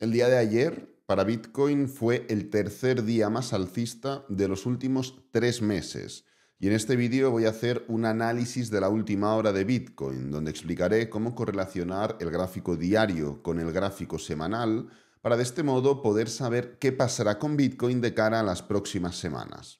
El día de ayer para Bitcoin fue el tercer día más alcista de los últimos tres meses. Y en este vídeo voy a hacer un análisis de la última hora de Bitcoin, donde explicaré cómo correlacionar el gráfico diario con el gráfico semanal, para de este modo poder saber qué pasará con Bitcoin de cara a las próximas semanas.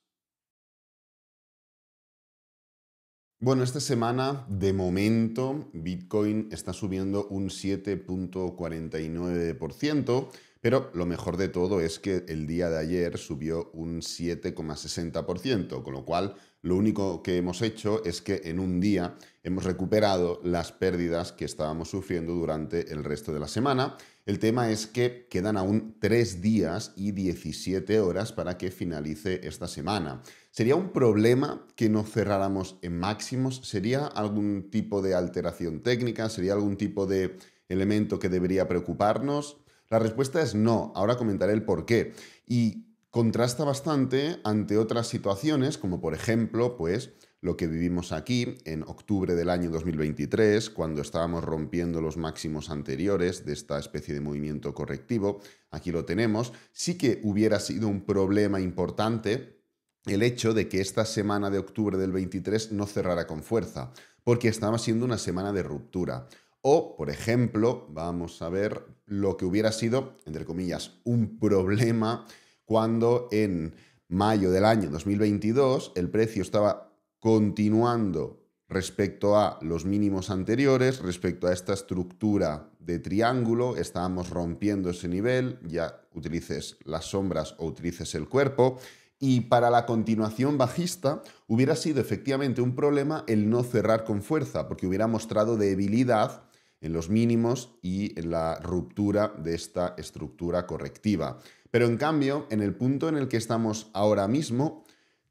Bueno, esta semana, de momento, Bitcoin está subiendo un 7.49%, pero lo mejor de todo es que el día de ayer subió un 7,60%, con lo cual lo único que hemos hecho es que en un día hemos recuperado las pérdidas que estábamos sufriendo durante el resto de la semana. El tema es que quedan aún 3 días y 17 horas para que finalice esta semana. ¿Sería un problema que nos cerráramos en máximos? ¿Sería algún tipo de alteración técnica? ¿Sería algún tipo de elemento que debería preocuparnos? La respuesta es no. Ahora comentaré el por qué. Y contrasta bastante ante otras situaciones, como por ejemplo, pues lo que vivimos aquí en octubre del año 2023, cuando estábamos rompiendo los máximos anteriores de esta especie de movimiento correctivo, aquí lo tenemos, sí que hubiera sido un problema importante el hecho de que esta semana de octubre del 23 no cerrara con fuerza, porque estaba siendo una semana de ruptura. O, por ejemplo, vamos a ver lo que hubiera sido, entre comillas, un problema cuando en mayo del año 2022 el precio estaba continuando respecto a los mínimos anteriores, respecto a esta estructura de triángulo, estábamos rompiendo ese nivel, ya utilices las sombras o utilices el cuerpo, y para la continuación bajista hubiera sido efectivamente un problema el no cerrar con fuerza, porque hubiera mostrado debilidad en los mínimos y en la ruptura de esta estructura correctiva. Pero en cambio, en el punto en el que estamos ahora mismo,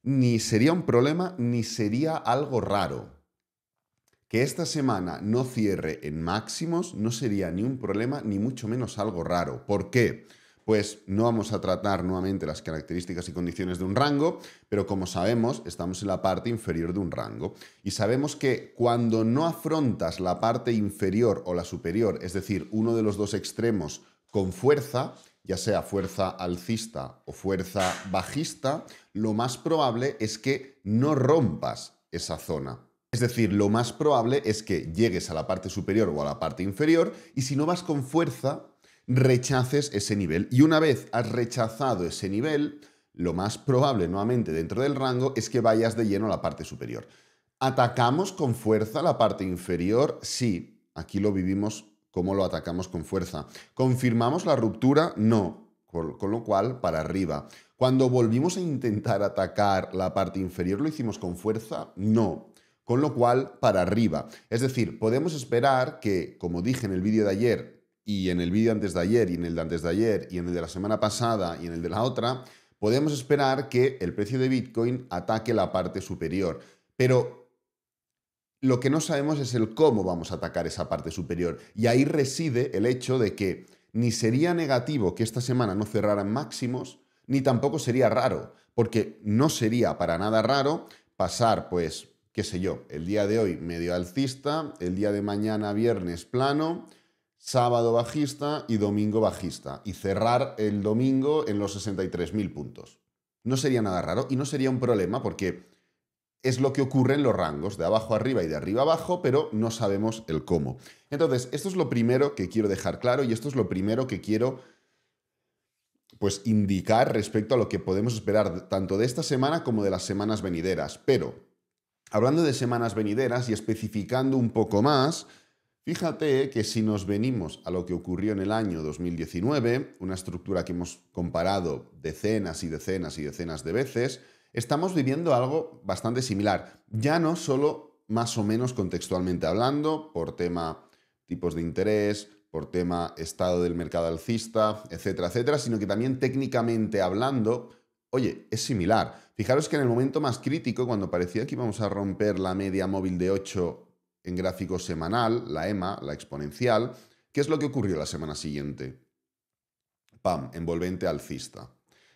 ni sería un problema ni sería algo raro. Que esta semana no cierre en máximos no sería ni un problema ni mucho menos algo raro. ¿Por qué? pues no vamos a tratar nuevamente las características y condiciones de un rango, pero como sabemos, estamos en la parte inferior de un rango. Y sabemos que cuando no afrontas la parte inferior o la superior, es decir, uno de los dos extremos con fuerza, ya sea fuerza alcista o fuerza bajista, lo más probable es que no rompas esa zona. Es decir, lo más probable es que llegues a la parte superior o a la parte inferior y si no vas con fuerza, rechaces ese nivel. Y una vez has rechazado ese nivel, lo más probable nuevamente dentro del rango es que vayas de lleno a la parte superior. ¿Atacamos con fuerza la parte inferior? Sí, aquí lo vivimos como lo atacamos con fuerza. ¿Confirmamos la ruptura? No, con lo cual para arriba. Cuando volvimos a intentar atacar la parte inferior, ¿lo hicimos con fuerza? No, con lo cual para arriba. Es decir, podemos esperar que, como dije en el vídeo de ayer, y en el vídeo antes de ayer, y en el de antes de ayer, y en el de la semana pasada, y en el de la otra, podemos esperar que el precio de Bitcoin ataque la parte superior. Pero lo que no sabemos es el cómo vamos a atacar esa parte superior. Y ahí reside el hecho de que ni sería negativo que esta semana no cerraran máximos, ni tampoco sería raro, porque no sería para nada raro pasar, pues, qué sé yo, el día de hoy medio alcista, el día de mañana viernes plano, sábado bajista y domingo bajista, y cerrar el domingo en los 63.000 puntos. No sería nada raro y no sería un problema porque es lo que ocurre en los rangos, de abajo arriba y de arriba abajo, pero no sabemos el cómo. Entonces, esto es lo primero que quiero dejar claro y esto es lo primero que quiero pues indicar respecto a lo que podemos esperar tanto de esta semana como de las semanas venideras. Pero, hablando de semanas venideras y especificando un poco más, Fíjate que si nos venimos a lo que ocurrió en el año 2019, una estructura que hemos comparado decenas y decenas y decenas de veces, estamos viviendo algo bastante similar. Ya no solo más o menos contextualmente hablando, por tema tipos de interés, por tema estado del mercado alcista, etcétera, etcétera, sino que también técnicamente hablando, oye, es similar. Fijaros que en el momento más crítico, cuando parecía que íbamos a romper la media móvil de 8 en gráfico semanal, la EMA, la exponencial, ¿qué es lo que ocurrió la semana siguiente? Pam, envolvente alcista.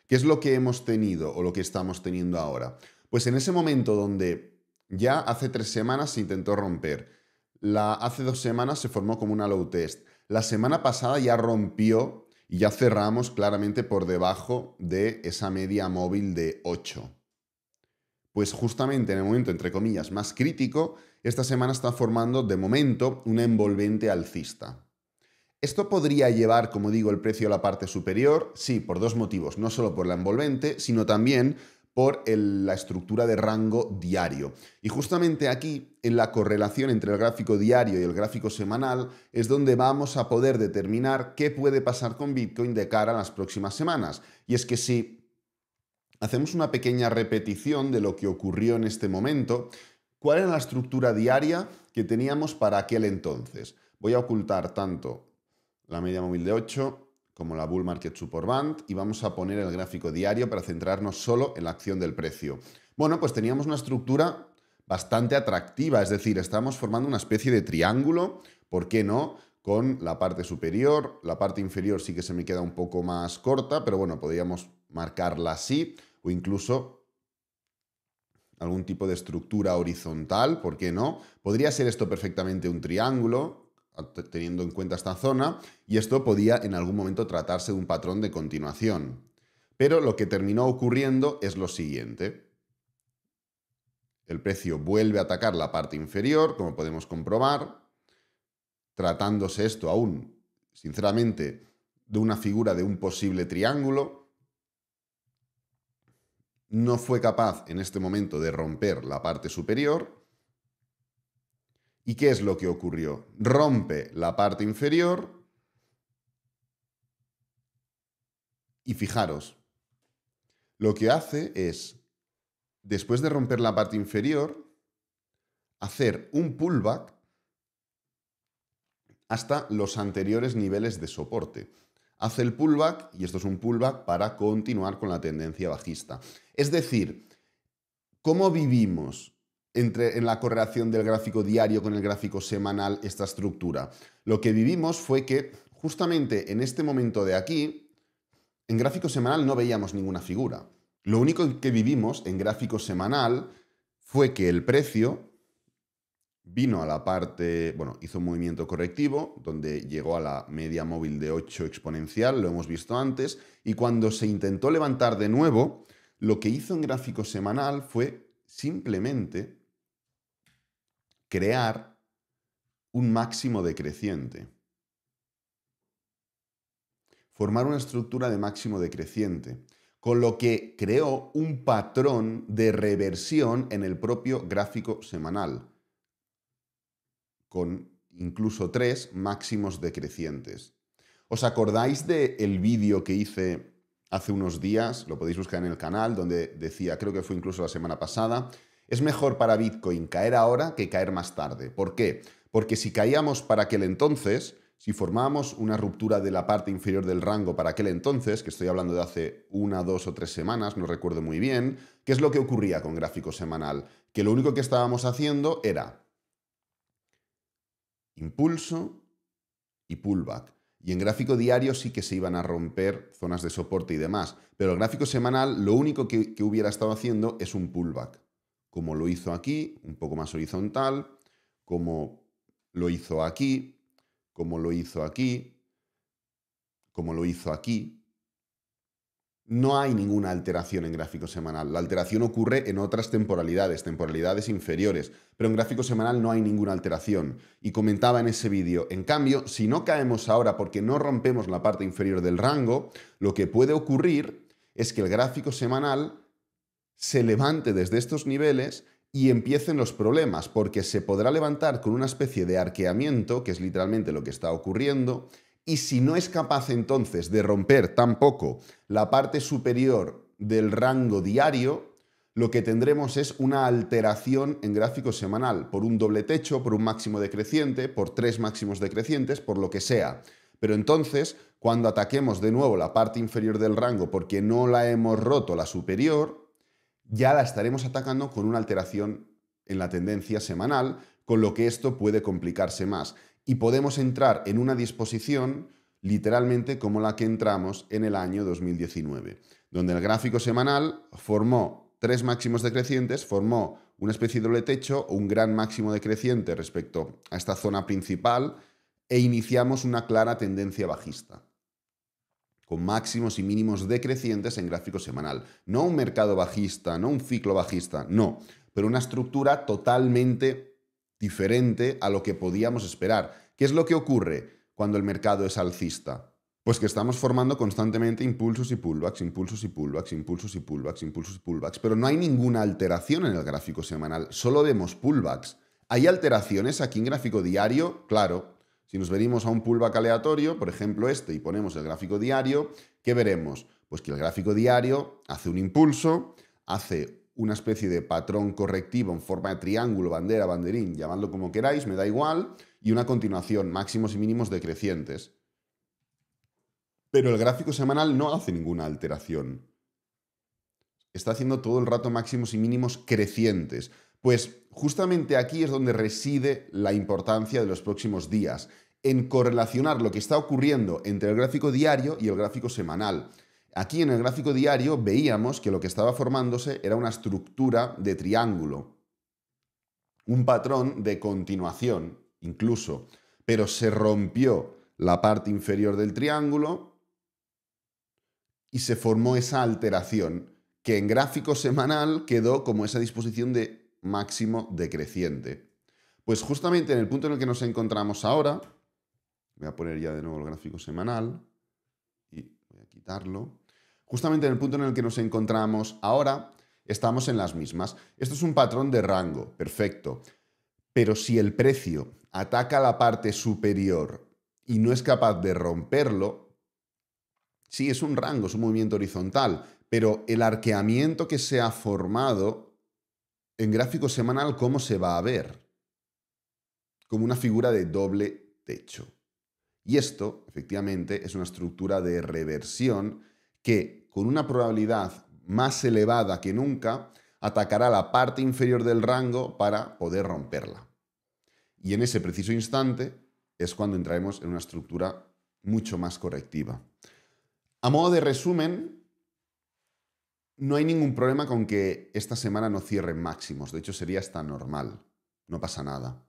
¿Qué es lo que hemos tenido o lo que estamos teniendo ahora? Pues en ese momento donde ya hace tres semanas se intentó romper, la, hace dos semanas se formó como una low test, la semana pasada ya rompió y ya cerramos claramente por debajo de esa media móvil de 8 pues justamente en el momento, entre comillas, más crítico, esta semana está formando de momento una envolvente alcista. Esto podría llevar, como digo, el precio a la parte superior, sí, por dos motivos, no solo por la envolvente, sino también por la estructura de rango diario. Y justamente aquí, en la correlación entre el gráfico diario y el gráfico semanal, es donde vamos a poder determinar qué puede pasar con Bitcoin de cara a las próximas semanas. Y es que si hacemos una pequeña repetición de lo que ocurrió en este momento. ¿Cuál era la estructura diaria que teníamos para aquel entonces? Voy a ocultar tanto la media móvil de 8 como la Bull Market Support Band y vamos a poner el gráfico diario para centrarnos solo en la acción del precio. Bueno, pues teníamos una estructura bastante atractiva, es decir, estábamos formando una especie de triángulo, ¿por qué no? Con la parte superior, la parte inferior sí que se me queda un poco más corta, pero bueno, podríamos marcarla así o incluso algún tipo de estructura horizontal, ¿por qué no? Podría ser esto perfectamente un triángulo, teniendo en cuenta esta zona, y esto podía en algún momento tratarse de un patrón de continuación. Pero lo que terminó ocurriendo es lo siguiente. El precio vuelve a atacar la parte inferior, como podemos comprobar, tratándose esto aún, sinceramente, de una figura de un posible triángulo, no fue capaz en este momento de romper la parte superior. ¿Y qué es lo que ocurrió? Rompe la parte inferior. Y fijaros, lo que hace es, después de romper la parte inferior, hacer un pullback hasta los anteriores niveles de soporte hace el pullback y esto es un pullback para continuar con la tendencia bajista. Es decir, ¿cómo vivimos entre, en la correlación del gráfico diario con el gráfico semanal esta estructura? Lo que vivimos fue que justamente en este momento de aquí, en gráfico semanal no veíamos ninguna figura. Lo único que vivimos en gráfico semanal fue que el precio Vino a la parte, bueno, hizo un movimiento correctivo, donde llegó a la media móvil de 8 exponencial, lo hemos visto antes, y cuando se intentó levantar de nuevo, lo que hizo en gráfico semanal fue simplemente crear un máximo decreciente. Formar una estructura de máximo decreciente, con lo que creó un patrón de reversión en el propio gráfico semanal con incluso tres máximos decrecientes. ¿Os acordáis del el vídeo que hice hace unos días? Lo podéis buscar en el canal, donde decía, creo que fue incluso la semana pasada, es mejor para Bitcoin caer ahora que caer más tarde. ¿Por qué? Porque si caíamos para aquel entonces, si formábamos una ruptura de la parte inferior del rango para aquel entonces, que estoy hablando de hace una, dos o tres semanas, no recuerdo muy bien, ¿qué es lo que ocurría con gráfico semanal? Que lo único que estábamos haciendo era impulso y pullback. Y en gráfico diario sí que se iban a romper zonas de soporte y demás. Pero el gráfico semanal lo único que, que hubiera estado haciendo es un pullback. Como lo hizo aquí, un poco más horizontal, como lo hizo aquí, como lo hizo aquí, como lo hizo aquí, no hay ninguna alteración en gráfico semanal. La alteración ocurre en otras temporalidades, temporalidades inferiores, pero en gráfico semanal no hay ninguna alteración. Y comentaba en ese vídeo, en cambio, si no caemos ahora porque no rompemos la parte inferior del rango, lo que puede ocurrir es que el gráfico semanal se levante desde estos niveles y empiecen los problemas, porque se podrá levantar con una especie de arqueamiento, que es literalmente lo que está ocurriendo, y si no es capaz entonces de romper tampoco la parte superior del rango diario, lo que tendremos es una alteración en gráfico semanal por un doble techo, por un máximo decreciente, por tres máximos decrecientes, por lo que sea. Pero entonces, cuando ataquemos de nuevo la parte inferior del rango porque no la hemos roto la superior, ya la estaremos atacando con una alteración en la tendencia semanal, con lo que esto puede complicarse más y podemos entrar en una disposición literalmente como la que entramos en el año 2019, donde el gráfico semanal formó tres máximos decrecientes, formó una especie de doble techo un gran máximo decreciente respecto a esta zona principal e iniciamos una clara tendencia bajista con máximos y mínimos decrecientes en gráfico semanal. No un mercado bajista, no un ciclo bajista, no, pero una estructura totalmente diferente a lo que podíamos esperar. ¿Qué es lo que ocurre cuando el mercado es alcista? Pues que estamos formando constantemente impulsos y pullbacks, impulsos y pullbacks, impulsos y pullbacks, impulsos y pullbacks, pero no hay ninguna alteración en el gráfico semanal, solo vemos pullbacks. ¿Hay alteraciones aquí en gráfico diario? Claro. Si nos venimos a un pullback aleatorio, por ejemplo este, y ponemos el gráfico diario, ¿qué veremos? Pues que el gráfico diario hace un impulso, hace una especie de patrón correctivo en forma de triángulo, bandera, banderín, llamadlo como queráis, me da igual, y una continuación, máximos y mínimos decrecientes. Pero el gráfico semanal no hace ninguna alteración. Está haciendo todo el rato máximos y mínimos crecientes. Pues justamente aquí es donde reside la importancia de los próximos días, en correlacionar lo que está ocurriendo entre el gráfico diario y el gráfico semanal. Aquí en el gráfico diario veíamos que lo que estaba formándose era una estructura de triángulo, un patrón de continuación incluso, pero se rompió la parte inferior del triángulo y se formó esa alteración que en gráfico semanal quedó como esa disposición de máximo decreciente. Pues justamente en el punto en el que nos encontramos ahora, voy a poner ya de nuevo el gráfico semanal y voy a quitarlo. Justamente en el punto en el que nos encontramos ahora, estamos en las mismas. Esto es un patrón de rango, perfecto. Pero si el precio ataca la parte superior y no es capaz de romperlo, sí, es un rango, es un movimiento horizontal, pero el arqueamiento que se ha formado en gráfico semanal, ¿cómo se va a ver? Como una figura de doble techo. Y esto, efectivamente, es una estructura de reversión que con una probabilidad más elevada que nunca, atacará la parte inferior del rango para poder romperla. Y en ese preciso instante es cuando entraremos en una estructura mucho más correctiva. A modo de resumen, no hay ningún problema con que esta semana no cierren máximos, de hecho sería hasta normal, no pasa nada.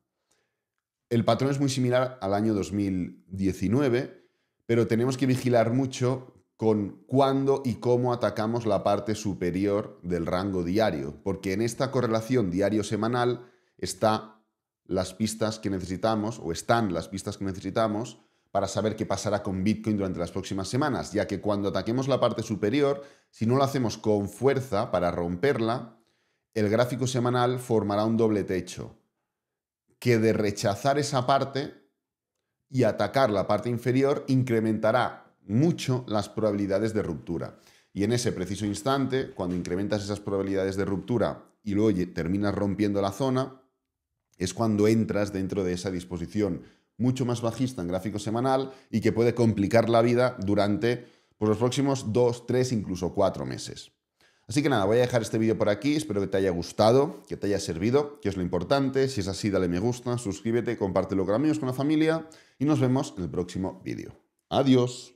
El patrón es muy similar al año 2019, pero tenemos que vigilar mucho con cuándo y cómo atacamos la parte superior del rango diario, porque en esta correlación diario-semanal está las pistas que necesitamos o están las pistas que necesitamos para saber qué pasará con Bitcoin durante las próximas semanas, ya que cuando ataquemos la parte superior, si no lo hacemos con fuerza para romperla, el gráfico semanal formará un doble techo, que de rechazar esa parte y atacar la parte inferior incrementará mucho las probabilidades de ruptura. Y en ese preciso instante, cuando incrementas esas probabilidades de ruptura y luego terminas rompiendo la zona, es cuando entras dentro de esa disposición mucho más bajista en gráfico semanal y que puede complicar la vida durante pues, los próximos dos, tres, incluso cuatro meses. Así que nada, voy a dejar este vídeo por aquí, espero que te haya gustado, que te haya servido, que es lo importante, si es así dale me gusta, suscríbete, compártelo con amigos, con la familia y nos vemos en el próximo vídeo. Adiós.